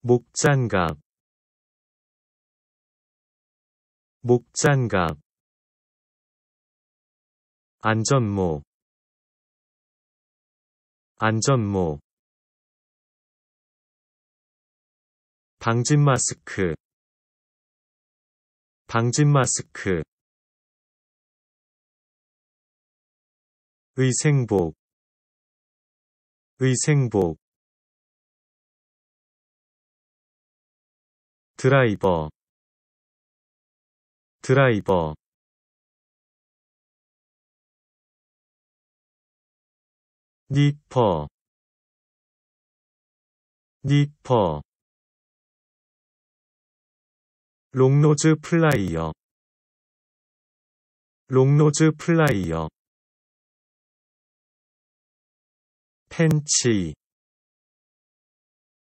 목장갑 목장갑 안전모 안전모 방진 마스크 방진 마스크 의생복 의생복 드라이버 드라이버 니퍼 니퍼 롱노즈 플라이어 롱노즈 플라이어 팬치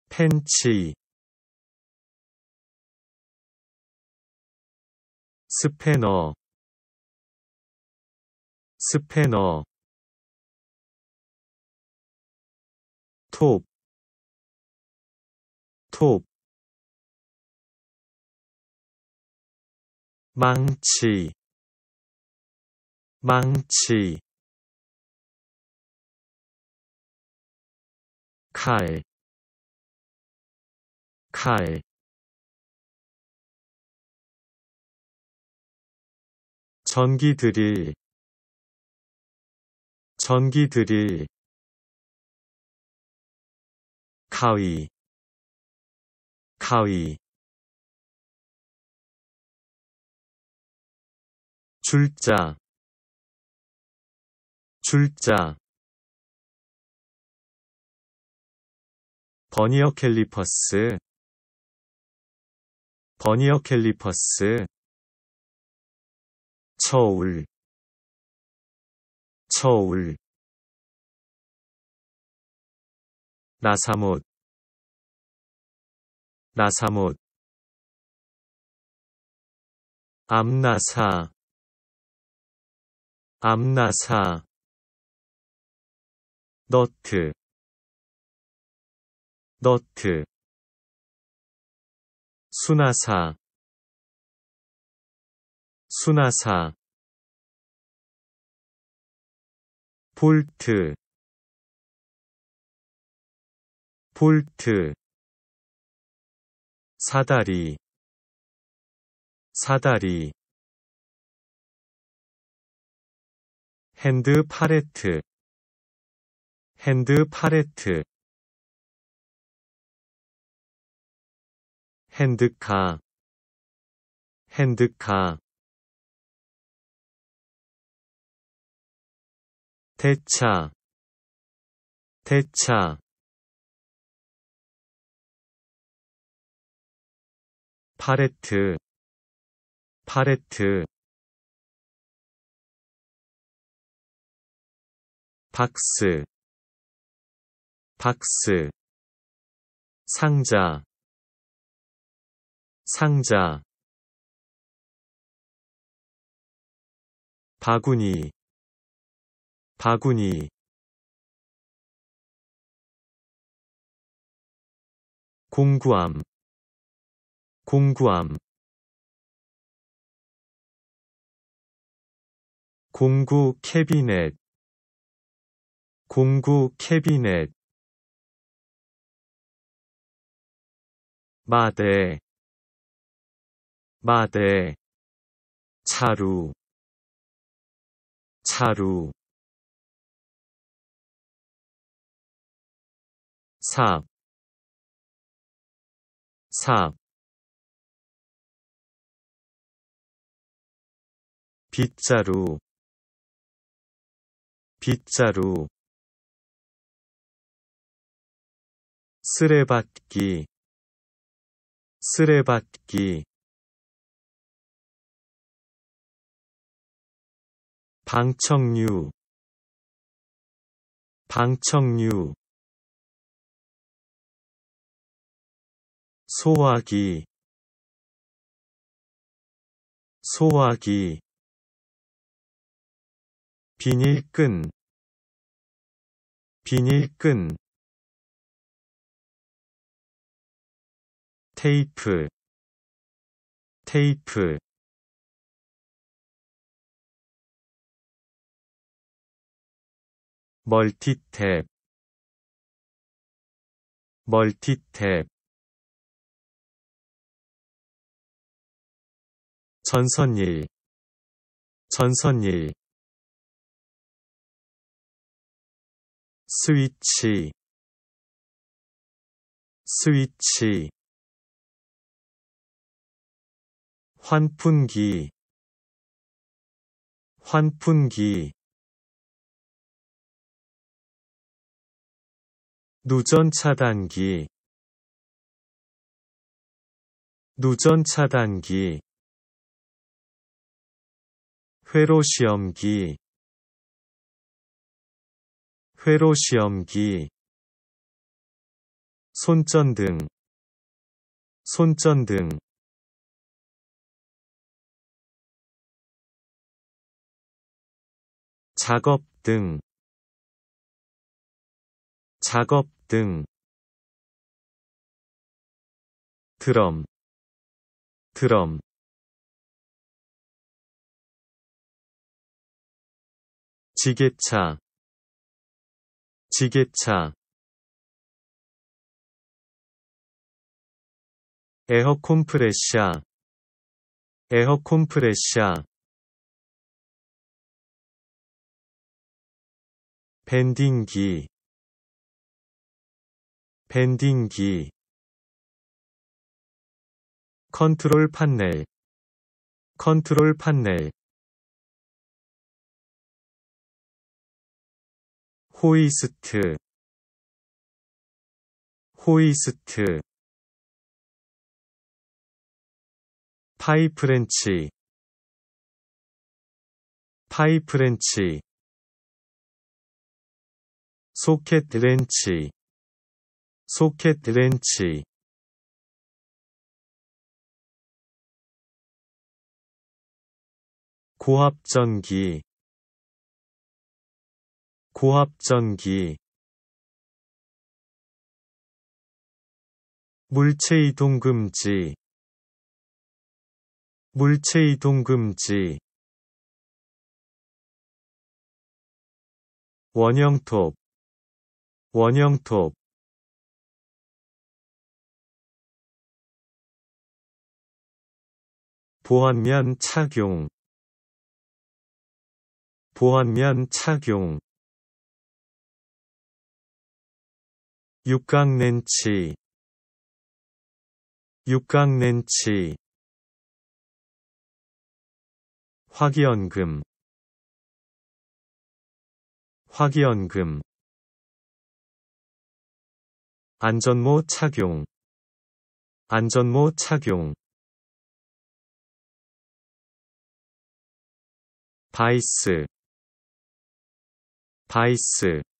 팬치 스패너 스패너 톱, 톱, 망치, 망치, 칼, 칼, 전기들이 전기들이 가위 가위 줄자 줄자 버니어 캘리퍼스 버니어 캘리퍼스 저울 서울 나사못 나사못 암나사 암나사 너트 너트 수나사 수나사 볼트 볼트 사다리 사다리 핸드 파레트 핸드 파레트 핸드카 핸드카 대차 대차 파레트 파레트 박스 박스 상자 상자 바구니 바구니 공구함 공구함 공구 캐비넷 공구 캐비넷 마대 마대 차루 차루 삽, 삽. 빗자루, 빗자루. 쓰레받기, 쓰레받기. 방청류, 방청류. 소화기 소화기 비닐끈 비닐끈 테이프 테이프 멀티탭 멀티탭 전선일 전선일 스위치 스위치 환풍기 환풍기 누전 차단기 누전 차단기 회로 시험기 회로 시험기 손전등 손전등 작업 등 작업 등 드럼 드럼 지게차 지게차 에어 콤프레샤 에어 콤프레샤 밴딩기 밴딩기 컨트롤 판넬 컨트롤 판넬 호이스트 호이스트 파이 프렌치 파이 프렌치 소켓 렌치 소켓 렌치 고압전기 고압전기 물체 이동 금지 물체 이동 금지 원형톱 원형톱 보안면 착용 보안면 착용 육각렌치 육각렌치 화기연금 화기연금 안전모 착용 안전모 착용 바이스 바이스